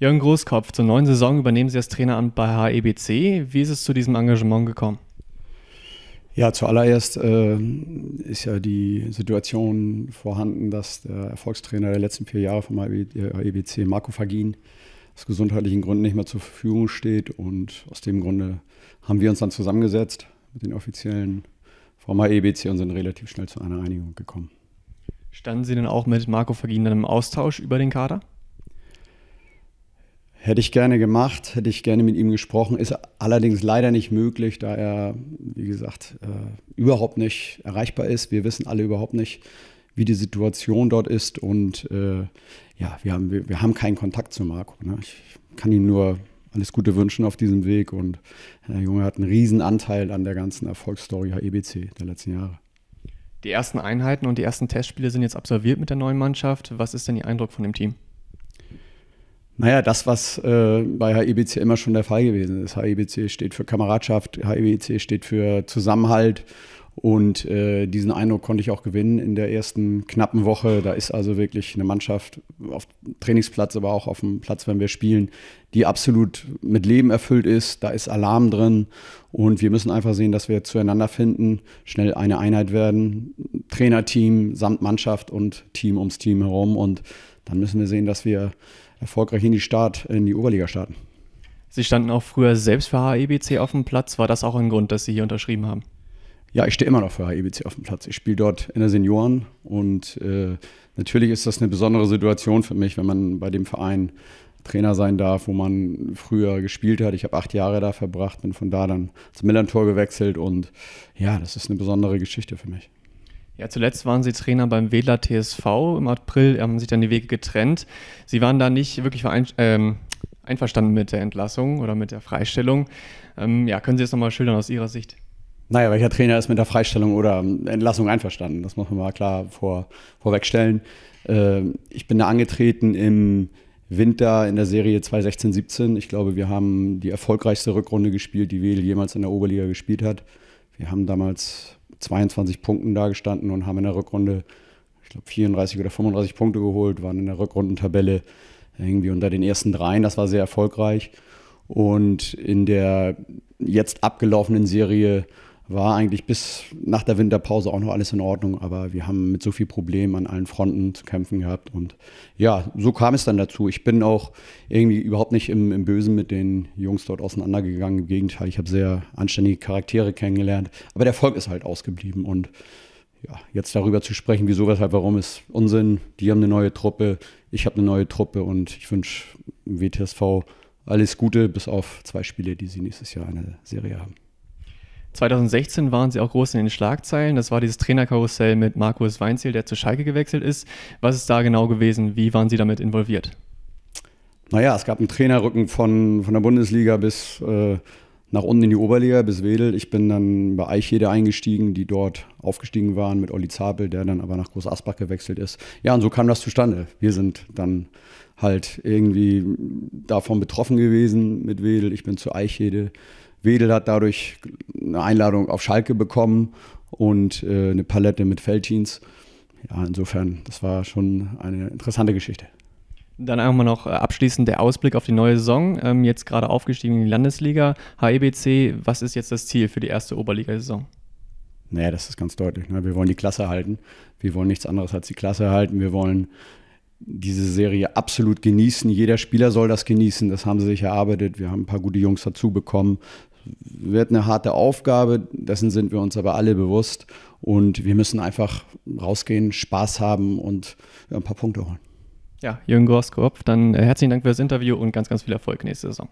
Jürgen Großkopf, zur neuen Saison übernehmen Sie das Traineramt bei HEBC. Wie ist es zu diesem Engagement gekommen? Ja, zuallererst äh, ist ja die Situation vorhanden, dass der Erfolgstrainer der letzten vier Jahre vom HEBC, Marco Fagin, aus gesundheitlichen Gründen nicht mehr zur Verfügung steht. Und aus dem Grunde haben wir uns dann zusammengesetzt mit den offiziellen vom HEBC und sind relativ schnell zu einer Einigung gekommen. Standen Sie denn auch mit Marco Fagin dann im Austausch über den Kader? Hätte ich gerne gemacht, hätte ich gerne mit ihm gesprochen, ist allerdings leider nicht möglich, da er, wie gesagt, äh, überhaupt nicht erreichbar ist. Wir wissen alle überhaupt nicht, wie die Situation dort ist und äh, ja, wir haben, wir, wir, haben keinen Kontakt zu Marco. Ne? Ich kann ihm nur alles Gute wünschen auf diesem Weg und der Junge hat einen riesen Anteil an der ganzen Erfolgsstory HEBC der letzten Jahre. Die ersten Einheiten und die ersten Testspiele sind jetzt absolviert mit der neuen Mannschaft. Was ist denn Ihr Eindruck von dem Team? Naja, das, was äh, bei HEBC immer schon der Fall gewesen ist. HEBC steht für Kameradschaft, HEBC steht für Zusammenhalt. Und äh, diesen Eindruck konnte ich auch gewinnen in der ersten knappen Woche. Da ist also wirklich eine Mannschaft auf Trainingsplatz, aber auch auf dem Platz, wenn wir spielen, die absolut mit Leben erfüllt ist. Da ist Alarm drin. Und wir müssen einfach sehen, dass wir zueinander finden, schnell eine Einheit werden. Trainerteam samt Mannschaft und Team ums Team herum. Und dann müssen wir sehen, dass wir erfolgreich in die Start, in die Oberliga starten. Sie standen auch früher selbst für HEBC auf dem Platz. War das auch ein Grund, dass Sie hier unterschrieben haben? Ja, ich stehe immer noch für HEBC auf dem Platz. Ich spiele dort in der Senioren und äh, natürlich ist das eine besondere Situation für mich, wenn man bei dem Verein Trainer sein darf, wo man früher gespielt hat. Ich habe acht Jahre da verbracht, bin von da dann zum Millantor gewechselt und ja, das ist eine besondere Geschichte für mich. Ja, zuletzt waren Sie Trainer beim Wedler TSV. Im April haben sich dann die Wege getrennt. Sie waren da nicht wirklich verein, ähm, einverstanden mit der Entlassung oder mit der Freistellung. Ähm, ja, können Sie das nochmal schildern aus Ihrer Sicht? Naja, welcher Trainer ist mit der Freistellung oder ähm, Entlassung einverstanden? Das muss man mal klar vor, vorwegstellen. Ähm, ich bin da angetreten im Winter in der Serie 2016-17. Ich glaube, wir haben die erfolgreichste Rückrunde gespielt, die WL jemals in der Oberliga gespielt hat. Wir haben damals 22 Punkten dagestanden und haben in der Rückrunde, ich glaube, 34 oder 35 Punkte geholt, waren in der Rückrundentabelle irgendwie unter den ersten dreien. Das war sehr erfolgreich. Und in der jetzt abgelaufenen Serie war eigentlich bis nach der Winterpause auch noch alles in Ordnung, aber wir haben mit so viel Problemen an allen Fronten zu kämpfen gehabt und ja, so kam es dann dazu. Ich bin auch irgendwie überhaupt nicht im, im Bösen mit den Jungs dort auseinandergegangen, im Gegenteil, ich habe sehr anständige Charaktere kennengelernt, aber der Erfolg ist halt ausgeblieben und ja, jetzt darüber zu sprechen, wieso, weshalb, warum ist Unsinn. Die haben eine neue Truppe, ich habe eine neue Truppe und ich wünsche WTSV alles Gute, bis auf zwei Spiele, die sie nächstes Jahr in der Serie haben. 2016 waren sie auch groß in den Schlagzeilen. Das war dieses Trainerkarussell mit Markus Weinziel, der zu Schalke gewechselt ist. Was ist da genau gewesen? Wie waren Sie damit involviert? Naja, es gab einen Trainerrücken von, von der Bundesliga bis äh, nach unten in die Oberliga, bis Wedel. Ich bin dann bei Eichhede eingestiegen, die dort aufgestiegen waren mit Olli Zabel, der dann aber nach Groß Asbach gewechselt ist. Ja, und so kam das zustande. Wir sind dann halt irgendwie davon betroffen gewesen mit Wedel. Ich bin zu Eichhede. Wedel hat dadurch eine Einladung auf Schalke bekommen und äh, eine Palette mit Feldjeans. Ja, insofern, das war schon eine interessante Geschichte. Dann einmal noch äh, abschließend der Ausblick auf die neue Saison. Ähm, jetzt gerade aufgestiegen in die Landesliga, HEBC. Was ist jetzt das Ziel für die erste Oberligasaison? Naja, das ist ganz deutlich. Ne? Wir wollen die Klasse halten. Wir wollen nichts anderes als die Klasse halten. Wir wollen diese Serie absolut genießen. Jeder Spieler soll das genießen. Das haben sie sich erarbeitet. Wir haben ein paar gute Jungs dazu bekommen wird eine harte Aufgabe, dessen sind wir uns aber alle bewusst. Und wir müssen einfach rausgehen, Spaß haben und ein paar Punkte holen. Ja, Jürgen Groskopf, dann äh, herzlichen Dank für das Interview und ganz, ganz viel Erfolg nächste Saison.